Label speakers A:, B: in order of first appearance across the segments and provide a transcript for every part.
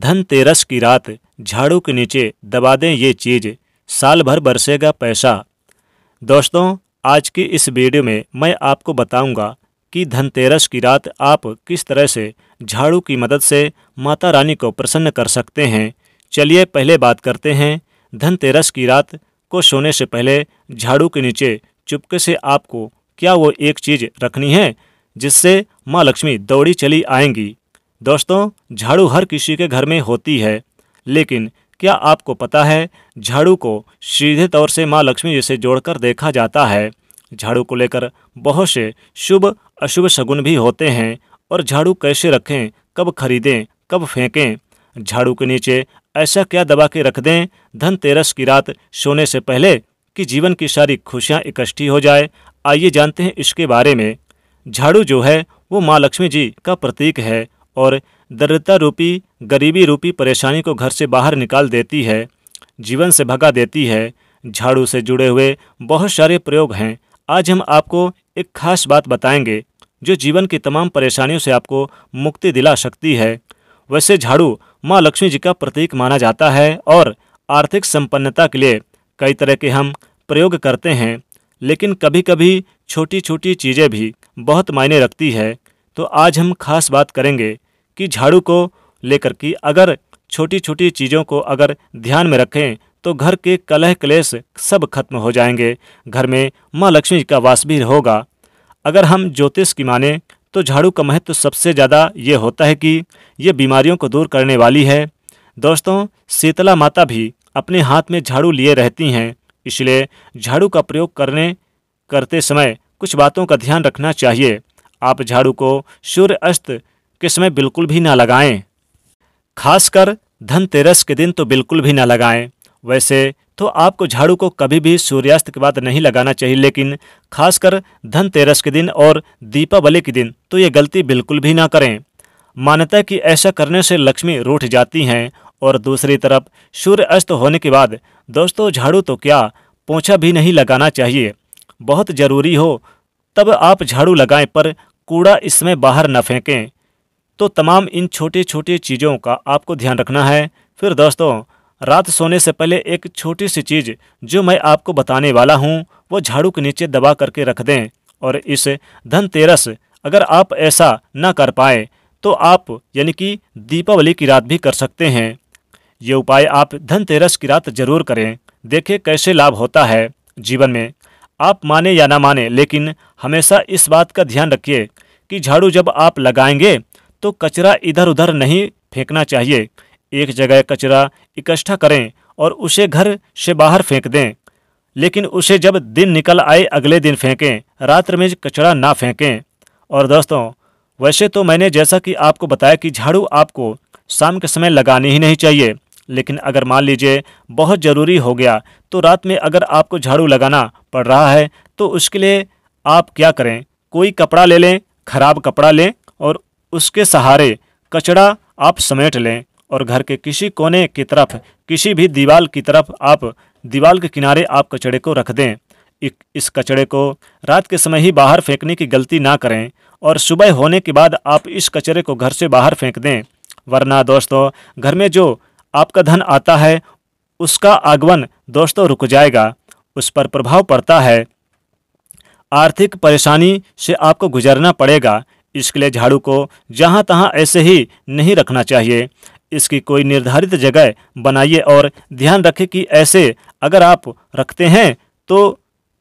A: धनतेरस की रात झाड़ू के नीचे दबा दें ये चीज साल भर बरसेगा पैसा दोस्तों आज की इस वीडियो में मैं आपको बताऊंगा कि धनतेरस की रात आप किस तरह से झाड़ू की मदद से माता रानी को प्रसन्न कर सकते हैं चलिए पहले बात करते हैं धनतेरस की रात को सोने से पहले झाड़ू के नीचे चुपके से आपको क्या वो एक चीज़ रखनी है जिससे माँ लक्ष्मी दौड़ी चली आएंगी दोस्तों झाड़ू हर किसी के घर में होती है लेकिन क्या आपको पता है झाड़ू को सीधे तौर से माँ लक्ष्मी जी से जोड़कर देखा जाता है झाड़ू को लेकर बहुत से शुभ अशुभ शगुन भी होते हैं और झाड़ू कैसे रखें कब खरीदें कब फेंकें झाड़ू के नीचे ऐसा क्या दबा के रख दें धनतेरस की रात सोने से पहले कि जीवन की सारी खुशियाँ इकट्ठी हो जाए आइए जानते हैं इसके बारे में झाड़ू जो है वो माँ लक्ष्मी जी का प्रतीक है और दरिद्रता रूपी गरीबी रूपी परेशानी को घर से बाहर निकाल देती है जीवन से भगा देती है झाड़ू से जुड़े हुए बहुत सारे प्रयोग हैं आज हम आपको एक खास बात बताएंगे जो जीवन की तमाम परेशानियों से आपको मुक्ति दिला सकती है वैसे झाड़ू माँ लक्ष्मी जी का प्रतीक माना जाता है और आर्थिक संपन्नता के लिए कई तरह के हम प्रयोग करते हैं लेकिन कभी कभी छोटी छोटी चीज़ें भी बहुत मायने रखती है तो आज हम खास बात करेंगे कि झाड़ू को लेकर कि अगर छोटी छोटी चीज़ों को अगर ध्यान में रखें तो घर के कलह क्लेश सब खत्म हो जाएंगे घर में माँ लक्ष्मी का वास भी होगा अगर हम ज्योतिष की माने तो झाड़ू का महत्व तो सबसे ज़्यादा ये होता है कि ये बीमारियों को दूर करने वाली है दोस्तों शीतला माता भी अपने हाथ में झाड़ू लिए रहती हैं इसलिए झाड़ू का प्रयोग करने करते समय कुछ बातों का ध्यान रखना चाहिए आप झाड़ू को सूर्य अस्त के समय बिल्कुल भी ना लगाएं खासकर धनतेरस के दिन तो बिल्कुल भी ना लगाएं वैसे तो आपको झाड़ू को कभी भी सूर्यास्त के बाद नहीं लगाना चाहिए लेकिन खासकर धनतेरस के दिन और दीपावली के दिन तो ये गलती बिल्कुल भी ना करें मान्यता कि ऐसा करने से लक्ष्मी रूठ जाती हैं और दूसरी तरफ सूर्य अस्त होने के बाद दोस्तों झाड़ू तो क्या पोछा भी नहीं लगाना चाहिए बहुत ज़रूरी हो तब आप झाड़ू लगाएं पर कूड़ा इसमें बाहर न फेंकें तो तमाम इन छोटी छोटी चीज़ों का आपको ध्यान रखना है फिर दोस्तों रात सोने से पहले एक छोटी सी चीज़ जो मैं आपको बताने वाला हूँ वो झाड़ू के नीचे दबा करके रख दें और इस धनतेरस अगर आप ऐसा ना कर पाए तो आप यानी कि दीपावली की रात भी कर सकते हैं ये उपाय आप धनतेरस की रात जरूर करें देखें कैसे लाभ होता है जीवन में आप माने या ना माने लेकिन हमेशा इस बात का ध्यान रखिए कि झाड़ू जब आप लगाएंगे तो कचरा इधर उधर नहीं फेंकना चाहिए एक जगह कचरा इकट्ठा करें और उसे घर से बाहर फेंक दें लेकिन उसे जब दिन निकल आए अगले दिन फेंकें रात्र में कचरा ना फेंकें और दोस्तों वैसे तो मैंने जैसा कि आपको बताया कि झाड़ू आपको शाम के समय लगानी ही नहीं चाहिए लेकिन अगर मान लीजिए बहुत ज़रूरी हो गया तो रात में अगर आपको झाड़ू लगाना पड़ रहा है तो उसके लिए आप क्या करें कोई कपड़ा ले लें खराब कपड़ा लें और उसके सहारे कचड़ा आप समेट लें और घर के किसी कोने की तरफ किसी भी दीवार की तरफ आप दीवार के किनारे आप कचड़े को रख दें इस कचड़े को रात के समय ही बाहर फेंकने की गलती ना करें और सुबह होने के बाद आप इस कचरे को घर से बाहर फेंक दें वरना दोस्तों घर में जो आपका धन आता है उसका आगमन दोस्तों रुक जाएगा उस पर प्रभाव पड़ता है आर्थिक परेशानी से आपको गुजरना पड़ेगा इसके लिए झाड़ू को जहाँ तहाँ ऐसे ही नहीं रखना चाहिए इसकी कोई निर्धारित जगह बनाइए और ध्यान रखें कि ऐसे अगर आप रखते हैं तो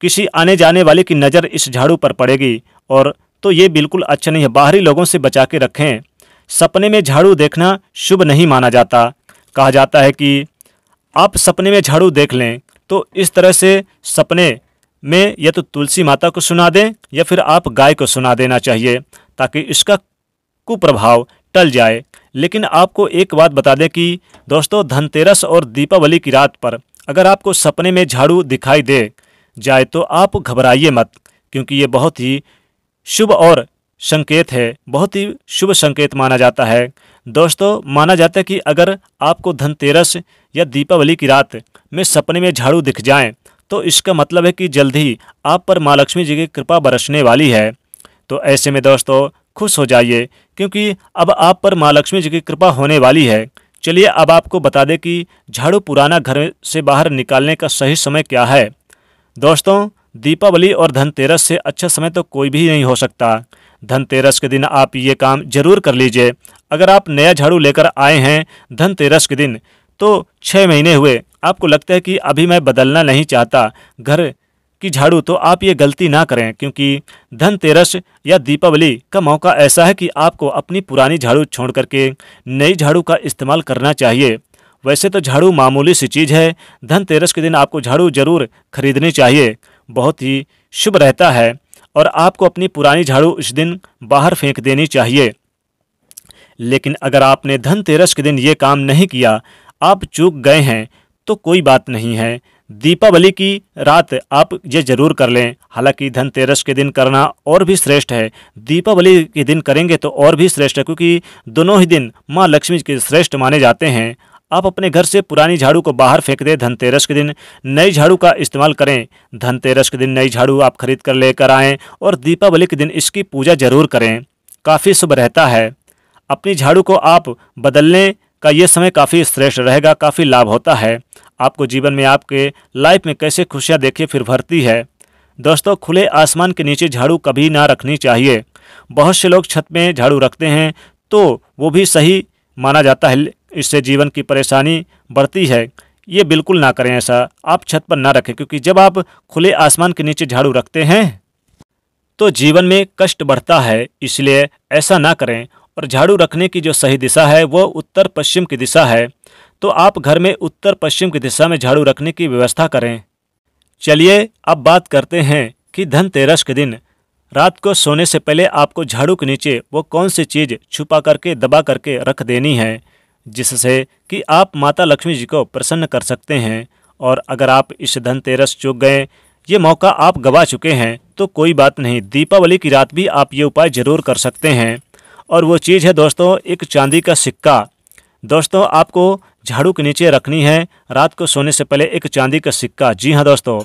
A: किसी आने जाने वाले की नज़र इस झाड़ू पर पड़ेगी और तो ये बिल्कुल अच्छा नहीं है बाहरी लोगों से बचा के रखें सपने में झाड़ू देखना शुभ नहीं माना जाता कहा जाता है कि आप सपने में झाड़ू देख लें तो इस तरह से सपने में या तो तुलसी माता को सुना दें या फिर आप गाय को सुना देना चाहिए ताकि इसका कुप्रभाव टल जाए लेकिन आपको एक बात बता दें कि दोस्तों धनतेरस और दीपावली की रात पर अगर आपको सपने में झाड़ू दिखाई दे जाए तो आप घबराइए मत क्योंकि ये बहुत ही शुभ और संकेत है बहुत ही शुभ संकेत माना जाता है दोस्तों माना जाता है कि अगर आपको धनतेरस या दीपावली की रात में सपने में झाड़ू दिख जाए तो इसका मतलब है कि जल्द ही आप पर माँ लक्ष्मी जी की कृपा बरसने वाली है तो ऐसे में दोस्तों खुश हो जाइए क्योंकि अब आप पर माँ लक्ष्मी जी की कृपा होने वाली है चलिए अब आपको बता दें कि झाड़ू पुराना घर से बाहर निकालने का सही समय क्या है दोस्तों दीपावली और धनतेरस से अच्छा समय तो कोई भी नहीं हो सकता धनतेरस के दिन आप ये काम जरूर कर लीजिए अगर आप नया झाड़ू लेकर आए हैं धनतेरस के दिन तो छः महीने हुए आपको लगता है कि अभी मैं बदलना नहीं चाहता घर की झाड़ू तो आप ये गलती ना करें क्योंकि धनतेरस या दीपावली का मौका ऐसा है कि आपको अपनी पुरानी झाड़ू छोड़ करके नई झाड़ू का इस्तेमाल करना चाहिए वैसे तो झाड़ू मामूली सी चीज़ है धनतेरस के दिन आपको झाड़ू जरूर खरीदनी चाहिए बहुत ही शुभ रहता है और आपको अपनी पुरानी झाड़ू उस दिन बाहर फेंक देनी चाहिए लेकिन अगर आपने धनतेरस के दिन ये काम नहीं किया आप चूक गए हैं तो कोई बात नहीं है दीपावली की रात आप ये जरूर कर लें हालांकि धनतेरस के दिन करना और भी श्रेष्ठ है दीपावली के दिन करेंगे तो और भी श्रेष्ठ है क्योंकि दोनों ही दिन माँ लक्ष्मी के श्रेष्ठ माने जाते हैं आप अपने घर से पुरानी झाड़ू को बाहर फेंक दें धनतेरस के दिन नई झाड़ू का इस्तेमाल करें धनतेरस के दिन नई झाड़ू आप खरीद कर लेकर आएँ और दीपावली के दिन इसकी पूजा जरूर करें काफ़ी शुभ रहता है अपनी झाड़ू को आप बदलने का ये समय काफ़ी श्रेष्ठ रहेगा काफ़ी लाभ होता है आपको जीवन में आपके लाइफ में कैसे खुशियाँ देखिए फिर भरती है दोस्तों खुले आसमान के नीचे झाड़ू कभी ना रखनी चाहिए बहुत से लोग छत में झाड़ू रखते हैं तो वो भी सही माना जाता है इससे जीवन की परेशानी बढ़ती है ये बिल्कुल ना करें ऐसा आप छत पर ना रखें क्योंकि जब आप खुले आसमान के नीचे झाड़ू रखते हैं तो जीवन में कष्ट बढ़ता है इसलिए ऐसा ना करें और झाड़ू रखने की जो सही दिशा है वो उत्तर पश्चिम की दिशा है तो आप घर में उत्तर पश्चिम की दिशा में झाड़ू रखने की व्यवस्था करें चलिए अब बात करते हैं कि धनतेरस के दिन रात को सोने से पहले आपको झाड़ू के नीचे वो कौन सी चीज़ छुपा करके दबा करके रख देनी है जिससे कि आप माता लक्ष्मी जी को प्रसन्न कर सकते हैं और अगर आप इस धनतेरस चुग गए ये मौका आप गवा चुके हैं तो कोई बात नहीं दीपावली की रात भी आप ये उपाय ज़रूर कर सकते हैं और वो चीज़ है दोस्तों एक चांदी का सिक्का दोस्तों आपको झाड़ू के नीचे रखनी है रात को सोने से पहले एक चांदी का सिक्का जी हाँ दोस्तों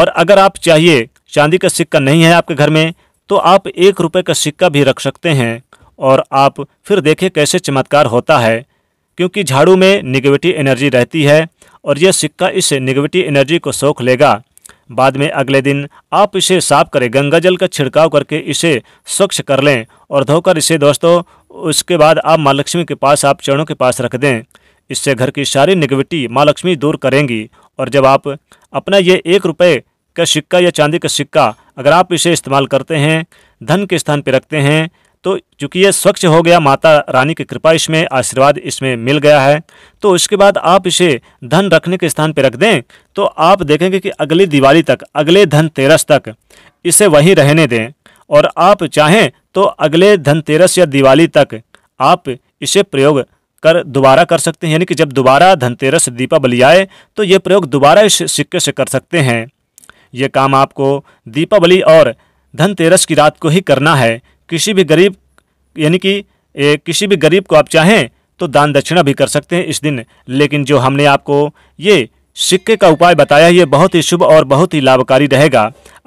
A: और अगर आप चाहिए चांदी का सिक्का नहीं है आपके घर में तो आप एक रुपये का सिक्का भी रख सकते हैं और आप फिर देखें कैसे चमत्कार होता है क्योंकि झाड़ू में निगेटिव एनर्जी रहती है और यह सिक्का इस निगेटिव एनर्जी को सोख लेगा बाद में अगले दिन आप इसे साफ करें गंगा जल का छिड़काव करके इसे स्वच्छ कर लें और धोकर इसे दोस्तों उसके बाद आप माँ लक्ष्मी के पास आप चरणों के पास रख दें इससे घर की सारी निगेटिविटी माँ लक्ष्मी दूर करेंगी और जब आप अपना ये एक रुपये का सिक्का या चांदी का सिक्का अगर आप इसे इस्तेमाल करते हैं धन के स्थान पर रखते हैं तो चूँकि ये स्वच्छ हो गया माता रानी की कृपा इसमें आशीर्वाद इसमें मिल गया है तो उसके बाद आप इसे धन रखने के स्थान पर रख दें तो आप देखेंगे कि अगली दिवाली तक अगले धनतेरस तक इसे वहीं रहने दें और आप चाहें तो अगले धनतेरस या दिवाली तक आप इसे प्रयोग कर दोबारा कर सकते हैं यानी कि जब दोबारा धनतेरस दीपावली आए तो ये प्रयोग दोबारा इस सिक्के से कर सकते हैं ये काम आपको दीपावली और धनतेरस की रात को ही करना है किसी भी गरीब यानी कि किसी भी गरीब को आप चाहें तो दान दक्षिणा भी कर सकते हैं इस दिन लेकिन जो हमने आपको ये सिक्के का उपाय बताया ये बहुत ही शुभ और बहुत ही लाभकारी रहेगा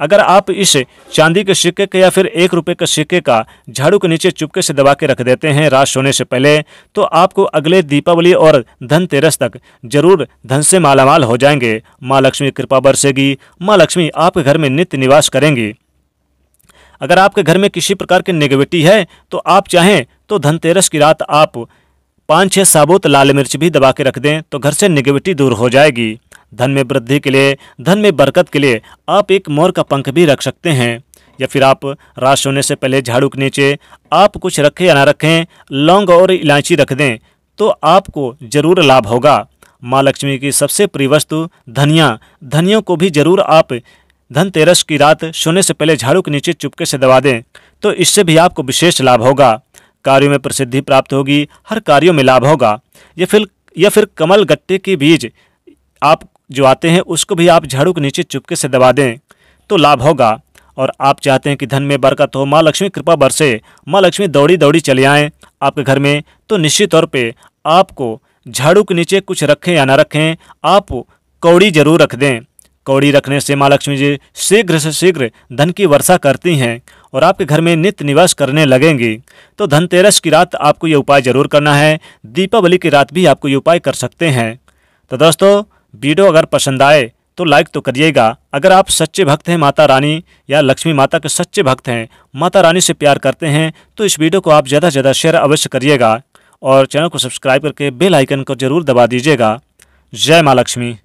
A: अगर आप इस चांदी के सिक्के के या फिर एक रुपये के सिक्के का झाड़ू के नीचे चुपके से दबा के रख देते हैं रात सोने से पहले तो आपको अगले दीपावली और धनतेरस तक जरूर धन से मालामाल हो जाएंगे माँ लक्ष्मी कृपा बरसेगी माँ लक्ष्मी आपके घर में नित्य निवास करेंगी अगर आपके घर में किसी प्रकार की निगेटिव है तो आप चाहें तो धनतेरस की रात आप पाँच छः साबुत लाल मिर्च भी दबा के रख दें तो घर से निगेटिव दूर हो जाएगी धन में वृद्धि के लिए धन में बरकत के लिए आप एक मोर का पंख भी रख सकते हैं या फिर आप रात सोने से पहले झाड़ू के नीचे आप कुछ रखें या ना रखें लौंग और इलायची रख दें तो आपको जरूर लाभ होगा माँ लक्ष्मी की सबसे प्रिय वस्तु धनिया धनियों को भी जरूर आप धनतेरस की रात सोने से पहले झाड़ू के नीचे चुपके से दबा दें तो इससे भी आपको विशेष लाभ होगा कार्यों में प्रसिद्धि प्राप्त होगी हर कार्यों में लाभ होगा या फिर या फिर कमल गट्टे के बीज आप जो आते हैं उसको भी आप झाड़ू के नीचे चुपके से दबा दें तो लाभ होगा और आप चाहते हैं कि धन में बरकत हो माँ लक्ष्मी कृपा बरसे माँ लक्ष्मी दौड़ी दौड़ी चले आएँ आपके घर में तो निश्चित तौर पर आपको झाड़ू के नीचे कुछ रखें या ना रखें आप कौड़ी जरूर रख दें कौड़ी रखने से माँ लक्ष्मी जी शीघ्र से शीघ्र धन की वर्षा करती हैं और आपके घर में नित्य निवास करने लगेंगी तो धनतेरस की रात आपको ये उपाय जरूर करना है दीपावली की रात भी आपको ये उपाय कर सकते हैं तो दोस्तों वीडियो अगर पसंद आए तो लाइक तो करिएगा अगर आप सच्चे भक्त हैं माता रानी या लक्ष्मी माता के सच्चे भक्त हैं माता रानी से प्यार करते हैं तो इस वीडियो को आप ज़्यादा से ज़्यादा शेयर अवश्य करिएगा और चैनल को सब्सक्राइब करके बेल आइकन को जरूर दबा दीजिएगा जय माँ लक्ष्मी